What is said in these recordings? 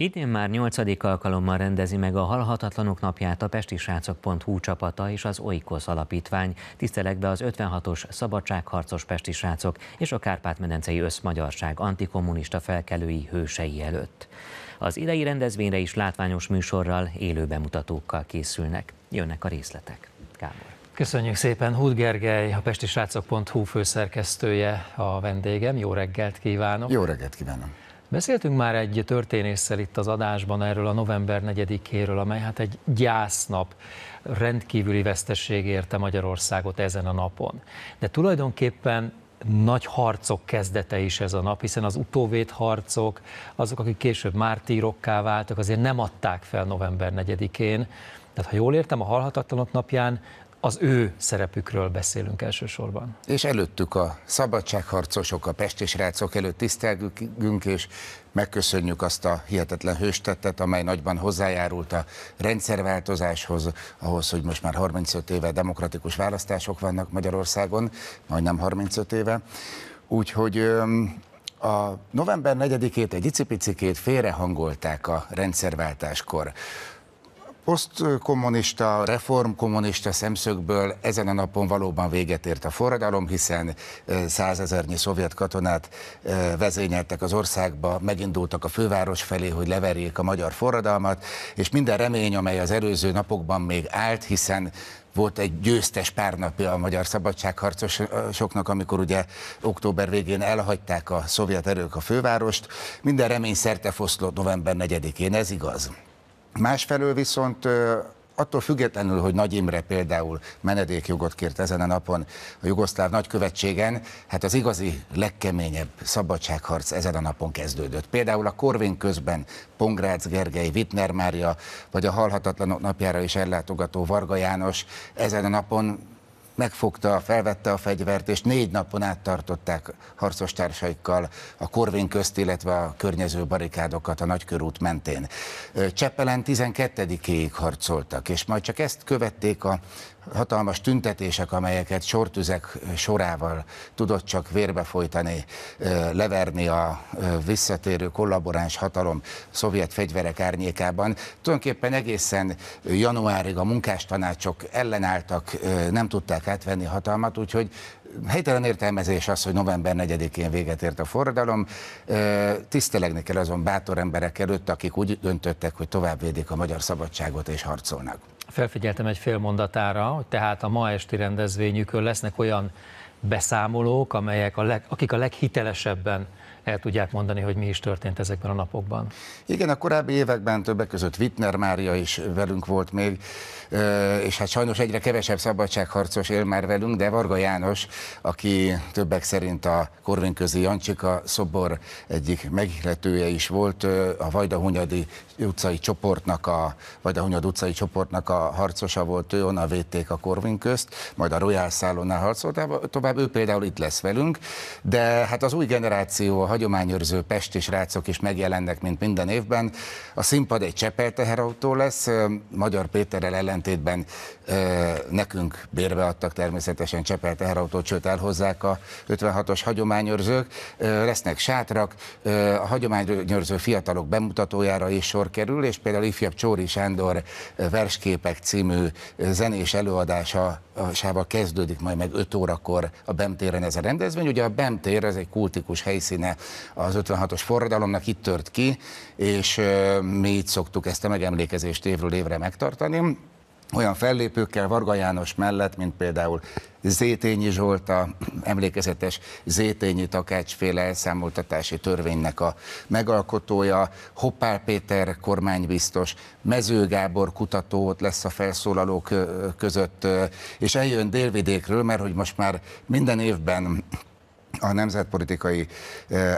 Idén már nyolcadik alkalommal rendezi meg a Halhatatlanok napját a Pesti Srácok.hu csapata és az Oikos alapítvány. be az 56-os szabadságharcos Srácok és a Kárpát-medencei összmagyarság antikommunista felkelői hősei előtt. Az idei rendezvényre is látványos műsorral, élő bemutatókkal készülnek. Jönnek a részletek. Kábor. Köszönjük szépen, Hút Gergely, a pestisrácok.hu főszerkesztője a vendégem. Jó reggelt kívánok! Jó reggelt kívánok! Beszéltünk már egy történésszel itt az adásban erről a november 4-éről, amely hát egy gyásznap, rendkívüli veszteség érte Magyarországot ezen a napon. De tulajdonképpen nagy harcok kezdete is ez a nap, hiszen az utóvét harcok, azok, akik később mártírokká váltak, azért nem adták fel november 4-én. Tehát ha jól értem, a halhatatlanok napján az ő szerepükről beszélünk elsősorban. És előttük a szabadságharcosok, a pestisrácok előtt tisztelgünk, és megköszönjük azt a hihetetlen hőstettet, amely nagyban hozzájárult a rendszerváltozáshoz, ahhoz, hogy most már 35 éve demokratikus választások vannak Magyarországon, majdnem 35 éve. Úgyhogy a november 4-ét egy icipicikét félrehangolták a rendszerváltáskor posztkommunista, reformkommunista szemszögből ezen a napon valóban véget ért a forradalom, hiszen százezernyi szovjet katonát vezényeltek az országba, megindultak a főváros felé, hogy leverjék a magyar forradalmat, és minden remény, amely az előző napokban még állt, hiszen volt egy győztes pár napja a magyar szabadságharcosoknak, amikor ugye október végén elhagyták a szovjet erők a fővárost. Minden remény szerte foszlott november 4-én, ez igaz. Másfelől viszont attól függetlenül, hogy Nagy Imre például menedékjogot kért ezen a napon a jugoszláv nagykövetségen, hát az igazi legkeményebb szabadságharc ezen a napon kezdődött. Például a Korvin közben Pongrácz Gergely, Wittner Mária, vagy a Halhatatlanok napjára is ellátogató Varga János ezen a napon megfogta, felvette a fegyvert, és négy napon át tartották társaikkal a Korvin közt, illetve a környező barikádokat a Nagykörút mentén. Cseppelen 12-ig harcoltak, és majd csak ezt követték a hatalmas tüntetések, amelyeket sortüzek sorával tudott csak vérbe folytani, leverni a visszatérő kollaboráns hatalom szovjet fegyverek árnyékában. Tulajdonképpen egészen januárig a munkástanácsok ellenálltak, nem tudták venni hatalmat, úgyhogy helytelen értelmezés az, hogy november 4-én véget ért a forradalom. Tisztelegni kell azon bátor emberek előtt, akik úgy döntöttek, hogy tovább védik a magyar szabadságot és harcolnak. Felfigyeltem egy fél mondatára, hogy tehát a ma esti rendezvényükön lesznek olyan beszámolók, amelyek a leg, akik a leghitelesebben el tudják mondani, hogy mi is történt ezekben a napokban. Igen, a korábbi években többek között Wittner Mária is velünk volt még, és hát sajnos egyre kevesebb szabadságharcos él már velünk, de Varga János, aki többek szerint a korvinközi Jancsika szobor egyik megilletője is volt, a Vajdahunyadi utcai csoportnak, a Vajdahunyad utcai csoportnak a harcosa volt, ő onnan védték a korvinközt, majd a Royal Szállónál harcolt tovább, tovább, ő például itt lesz velünk, de hát az új generáció, a hagyományőrző pest és rácok is megjelennek, mint minden évben. A színpad egy Csepel teherautó lesz, Magyar Péterrel ellentétben nekünk bérbe adtak természetesen Csepel teherautót, sőt elhozzák a 56-os hagyományőrzők, lesznek sátrak, a hagyományőrző fiatalok bemutatójára is sor kerül, és például ifjabb Csóri Sándor versképek című zenés előadása előadásával kezdődik majd meg 5 órakor a e téren ez a rendezvény. Ugye a Bemtér ez egy kultikus helyszíne az 56-os forradalomnak, itt tört ki, és mi itt szoktuk ezt a megemlékezést évről évre megtartani olyan fellépőkkel Varga János mellett, mint például Zétényi Zsolt, a emlékezetes Zétényi Takácsféle elszámoltatási törvénynek a megalkotója, Hoppál Péter kormánybiztos, Mező Gábor kutató ott lesz a felszólalók között, és eljön délvidékről, mert hogy most már minden évben a nemzetpolitikai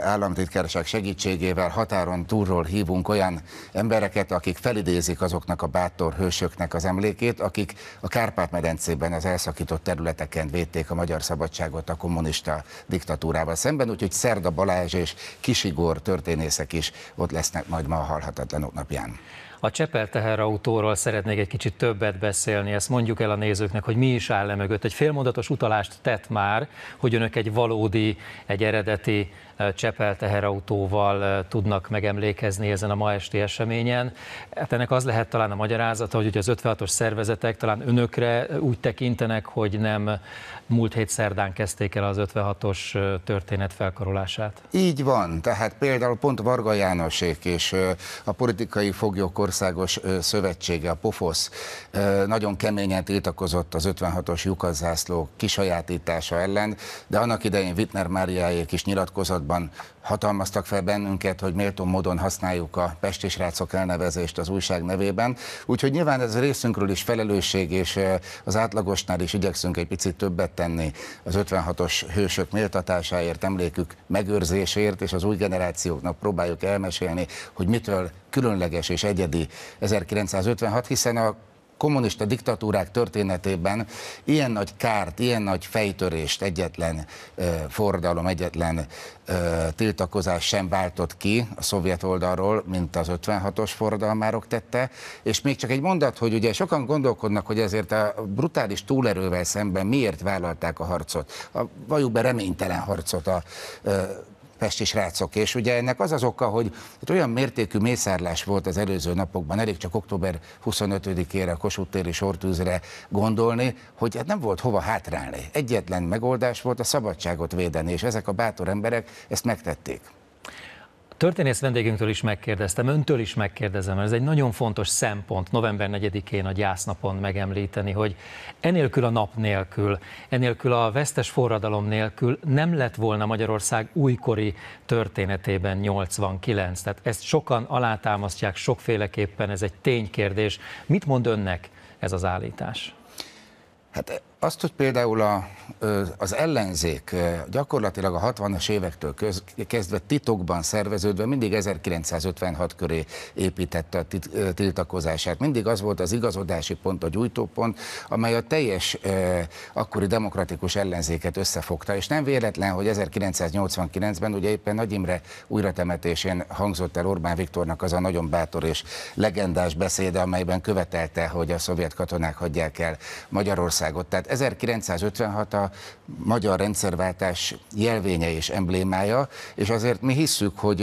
államtitkárság segítségével határon túlról hívunk olyan embereket, akik felidézik azoknak a bátor hősöknek az emlékét, akik a Kárpát-medencében az elszakított területeken védték a magyar szabadságot a kommunista diktatúrával szemben, úgyhogy Szerda Balázs és Kisigor történészek is ott lesznek majd ma a Halhatatlanok napján. A Csepel teherautóról szeretnék egy kicsit többet beszélni, ezt mondjuk el a nézőknek, hogy mi is áll le mögött. Egy félmondatos utalást tett már, hogy önök egy valódi, egy eredeti Csepel teherautóval tudnak megemlékezni ezen a ma esti eseményen. Hát ennek az lehet talán a magyarázata, hogy az 56-os szervezetek talán önökre úgy tekintenek, hogy nem múlt hét szerdán kezdték el az 56-os történet felkarolását. Így van, tehát például pont Varga Jánosék és a Politikai Foglyok Országos Szövetsége, a POFOSZ nagyon keményen tiltakozott az 56-os lyukazászló kisajátítása ellen, de annak idején Wittner Máriáék is nyilatkozott kapcsolatban hatalmaztak fel bennünket, hogy méltó módon használjuk a pestisrácok elnevezést az újság nevében. Úgyhogy nyilván ez részünkről is felelősség, és az átlagosnál is igyekszünk egy picit többet tenni az 56-os hősök méltatásáért, emlékük megőrzéséért, és az új generációknak próbáljuk elmesélni, hogy mitől különleges és egyedi 1956, hiszen a kommunista diktatúrák történetében ilyen nagy kárt, ilyen nagy fejtörést egyetlen forradalom, egyetlen tiltakozás sem váltott ki a szovjet oldalról, mint az 56-os forradalmárok tette, és még csak egy mondat, hogy ugye sokan gondolkodnak, hogy ezért a brutális túlerővel szemben miért vállalták a harcot, a vajúbe reménytelen harcot a pesti srácok, és ugye ennek az az oka, hogy hát olyan mértékű mészárlás volt az előző napokban, elég csak október 25-ére a Kossuth téri sortűzre gondolni, hogy hát nem volt hova hátrálni. Egyetlen megoldás volt a szabadságot védeni, és ezek a bátor emberek ezt megtették történész vendégünktől is megkérdeztem, öntől is megkérdezem, mert ez egy nagyon fontos szempont november 4-én a gyásznapon megemlíteni, hogy enélkül a nap nélkül, enélkül a vesztes forradalom nélkül nem lett volna Magyarország újkori történetében 89. Tehát ezt sokan alátámasztják sokféleképpen, ez egy ténykérdés. Mit mond önnek ez az állítás? Hát azt, hogy például a, az ellenzék gyakorlatilag a 60-as évektől köz, kezdve titokban szerveződve mindig 1956 köré építette a tit, tiltakozását. Mindig az volt az igazodási pont, a gyújtópont, amely a teljes akkori demokratikus ellenzéket összefogta, és nem véletlen, hogy 1989-ben ugye éppen Nagy Imre újratemetésén hangzott el Orbán Viktornak az a nagyon bátor és legendás beszéde, amelyben követelte, hogy a szovjet katonák hagyják el Magyarországot. Tehát 1956 a magyar rendszerváltás jelvénye és emblémája, és azért mi hisszük, hogy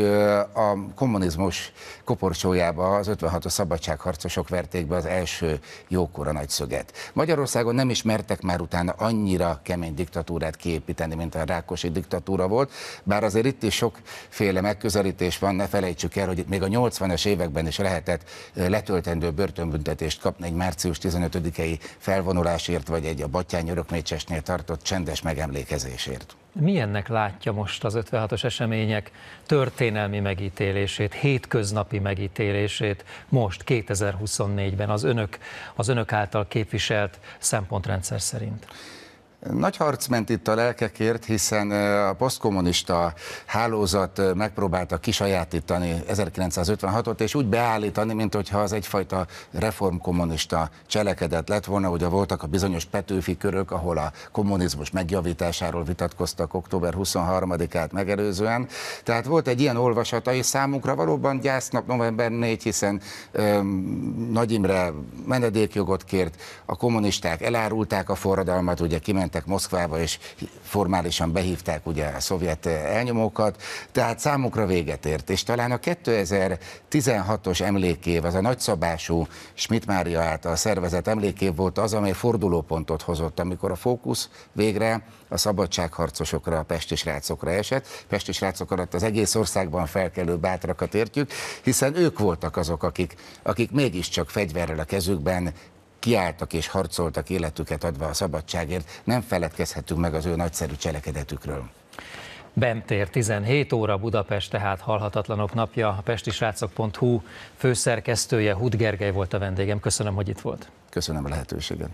a kommunizmus koporcsójába az 56-os szabadságharcosok verték be az első jókora nagyszöget. Magyarországon nem is mertek már utána annyira kemény diktatúrát kiépíteni, mint a Rákosi diktatúra volt, bár azért itt is sokféle megközelítés van, ne felejtsük el, hogy még a 80-as években is lehetett letöltendő börtönbüntetést kapni egy március 15-i felvonulásért, vagy egy a Batyány örökmécsesnél tartott csendes megemlékezésért. Milyennek látja most az 56-os események történelmi megítélését, hétköznapi megítélését most 2024-ben az önök, az önök által képviselt szempontrendszer szerint? Nagy harc ment itt a lelkekért, hiszen a posztkommunista hálózat megpróbálta kisajátítani 1956-ot, és úgy beállítani, mint hogyha az egyfajta reformkommunista cselekedet lett volna. Ugye voltak a bizonyos petőfi körök, ahol a kommunizmus megjavításáról vitatkoztak október 23-át megelőzően. Tehát volt egy ilyen olvasata, és számunkra valóban gyásznap november 4, hiszen öm, Nagy Imre menedékjogot kért, a kommunisták elárulták a forradalmat, ugye kiment elmentek Moszkvába, és formálisan behívták ugye a szovjet eh, elnyomókat, tehát számukra véget ért. És talán a 2016-os emlékév, az a nagyszabású Schmidt Mária által szervezett emlékév volt az, amely fordulópontot hozott, amikor a fókusz végre a szabadságharcosokra, a pesti srácokra esett. Pesti srácok alatt az egész országban felkelő bátrakat értjük, hiszen ők voltak azok, akik, akik mégiscsak fegyverrel a kezükben kiálltak és harcoltak életüket adva a szabadságért, nem feledkezhetünk meg az ő nagyszerű cselekedetükről. Bentér 17 óra Budapest, tehát halhatatlanok napja. A pestisrácok.hu főszerkesztője Hud Gergely volt a vendégem. Köszönöm, hogy itt volt. Köszönöm a lehetőséget.